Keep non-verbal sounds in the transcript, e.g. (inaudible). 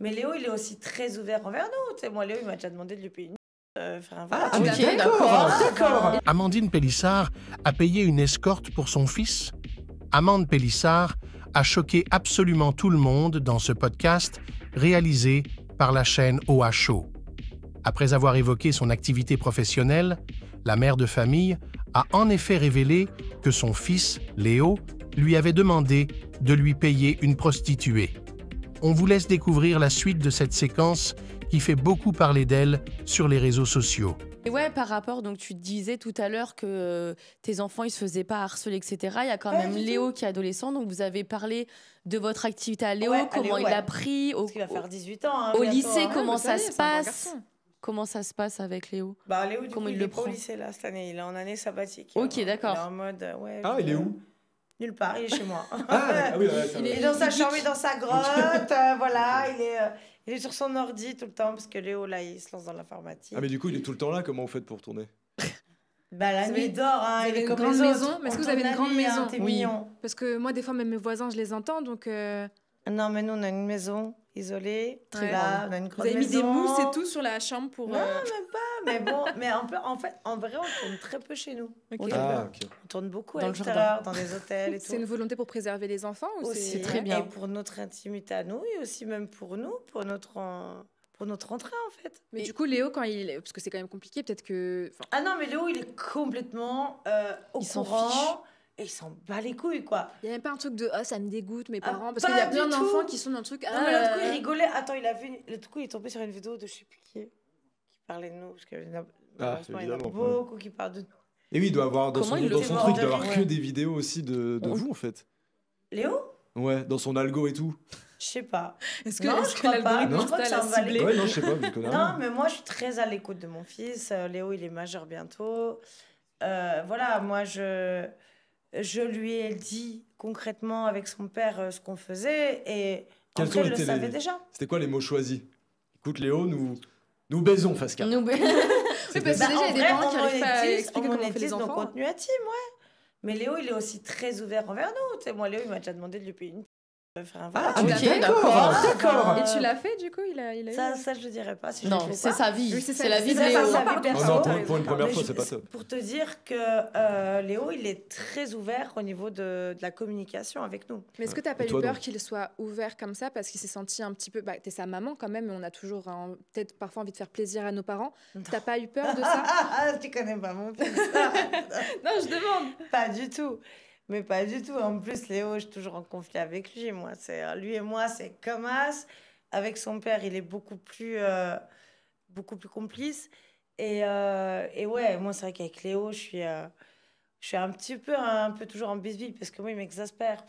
Mais Léo, il est aussi très ouvert envers nous. moi, Léo, il m'a déjà demandé de lui payer une. Euh, ah, ah d'accord, Amandine Pélissard a payé une escorte pour son fils. Amande Pélissard a choqué absolument tout le monde dans ce podcast réalisé par la chaîne OHO. Après avoir évoqué son activité professionnelle, la mère de famille a en effet révélé que son fils, Léo, lui avait demandé de lui payer une prostituée on vous laisse découvrir la suite de cette séquence qui fait beaucoup parler d'elle sur les réseaux sociaux. Et ouais, par rapport, donc tu disais tout à l'heure que euh, tes enfants ils se faisaient pas harceler, etc. Il y a quand même Léo qui est adolescent, donc vous avez parlé de votre activité à Léo, comment il a pris, au, il va faire 18 ans, hein, au lycée, hein. comment ça se passe Comment ça se passe avec Léo bah, Léo, comment il, le prend au lycée là cette année, il est en année sabbatique. Ok, d'accord. en mode ouais. Ah, il est où Nulle part, il est chez moi. (laughs) Ah, ah il, est, dans sa chambre, il est dans sa (laughs) grotte, euh, voilà, il est, euh, il est sur son ordi tout le temps parce que Léo, là, il se lance dans l'informatique. Ah, mais du coup, il est tout le temps là, comment vous faites pour tourner (laughs) bah, la nuit, dort, hein, il est comme les autres. Maison, est-ce que vous avez une grande hein, maison Parce que moi, des fois, même mes voisins, je les entends, donc... Euh, non, mais nous, on a une maison isolée. Très ouais. Vous avez mis des mousses et tout sur la chambre pour. Non, euh, même pas. Mais bon, (laughs) mais en, fait, en vrai, on tourne très peu chez nous. Ah, on, tourne, beaucoup à l'extérieur, dans des hôtels et (laughs) tout. C'est une volonté pour préserver les enfants ou C'est très bien. Et pour notre intimité à nous, et aussi même pour nous, pour notre. pour notre entrée en fait. Mais du coup Léo quand il parce que c'est quand même compliqué peut-être que Ah non mais Léo il est complètement euh, au courant et ils s'en bat les couilles, quoi. Il n'y a même pas un truc de oh, ça me dégoûte, mes ah, parents. parce qu'il y a plein d'enfants qui sont dans le truc. Ah, non, mais l'autre coup, il euh, rigolait. Attends, il a vu. Une... L'autre coup, il est tombé sur une vidéo de je sais plus qui, qui parlait de nous. Parce qu'il y en a ah, beaucoup qui parlent de nous. Et oui, il doit avoir dans son, truc, il doit avoir que des vidéos aussi de, de vous, en fait. Léo Ouais, dans son algo et tout. Je sais pas. Est-ce que, est-ce je, que crois ça non, je sais pas. non, mais moi, je suis très à l'écoute de mon fils. Euh, Léo, il est majeur bientôt. Euh, voilà, moi, je je lui ai dit concrètement avec son père euh, ce qu'on faisait et en fait, je le savait les... déjà. C'était quoi les mots choisis Écoute, Léo, nous, nous baisons, Fasca. Nous baisons. (laughs) C'est parce que déjà, il y a des bah, parents qui arrivent pas à expliquer comment on fait les enfants. nos contenus à ouais. Mais Léo, il est aussi très ouvert envers nous. moi, Léo, il m'a déjà demandé de lui payer une euh, ah, d'accord, Et tu l'as fait du coup il a, il a ça, ça, je dirais pas. Si non, c'est sa vie. c'est la vie de Léo. pour, une première fois, c'est pas top. Pour te dire que euh, Léo, il est très ouvert au niveau de, la communication avec nous. Mais est-ce que tu n'as pas eu peur qu'il soit ouvert comme ça parce qu'il s'est senti un petit peu. Bah, tu es sa maman quand même, et on a toujours hein, peut-être parfois envie de faire plaisir à nos parents. T'as pas eu peur de ça Ah (laughs) Tu connais pas mon fils. (laughs) non, je demande. Pas du tout. Mais pas du tout. En plus, Léo, je suis toujours en conflit avec lui. Moi, c'est lui et moi, c'est comme as. Avec son père, il est beaucoup plus, euh, beaucoup plus complice. Et, euh, et ouais, moi, c'est vrai qu'avec Léo, je suis, euh, je suis un petit peu, un peu toujours en bisbille parce que moi, il m'exaspère.